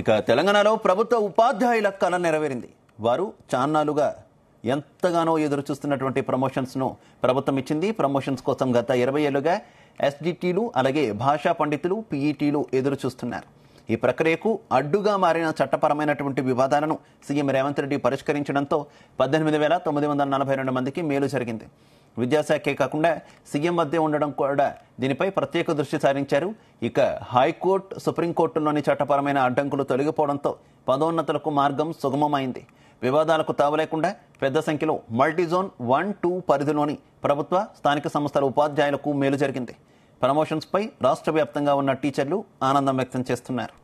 ఇక తెలంగాణలో ప్రభుత్వ ఉపాధ్యాయుల కళ నెరవేరింది వారు చాన్నాలుగా ఎంతగానో ఎదురు చూస్తున్నటువంటి ప్రమోషన్స్ను ప్రభుత్వం ఇచ్చింది ప్రమోషన్స్ కోసం గత ఇరవై ఏళ్ళుగా ఎస్డిటీలు అలాగే భాషా పండితులు పీఈటీలు ఎదురు చూస్తున్నారు ఈ ప్రక్రియకు అడ్డుగా మారిన చట్టపరమైనటువంటి వివాదాలను సీఎం రేవంత్ రెడ్డి పరిష్కరించడంతో పద్దెనిమిది వేల తొమ్మిది వందల నలభై రెండు మందికి మేలు జరిగింది విద్యాశాఖే కాకుండా సీఎం మధ్య ఉండడం కూడా దీనిపై ప్రత్యేక దృష్టి సారించారు ఇక హైకోర్టు సుప్రీంకోర్టులోని చట్టపరమైన అడ్డంకులు తొలగిపోవడంతో పదోన్నతులకు మార్గం సుగమమైంది వివాదాలకు తావలేకుండా పెద్ద సంఖ్యలో మల్టీజోన్ వన్ టూ పరిధిలోని ప్రభుత్వ స్థానిక సంస్థల ఉపాధ్యాయులకు మేలు జరిగింది ప్రమోషన్స్పై రాష్ట్ర వ్యాప్తంగా ఉన్న టీచర్లు ఆనందం వ్యక్తం చేస్తున్నారు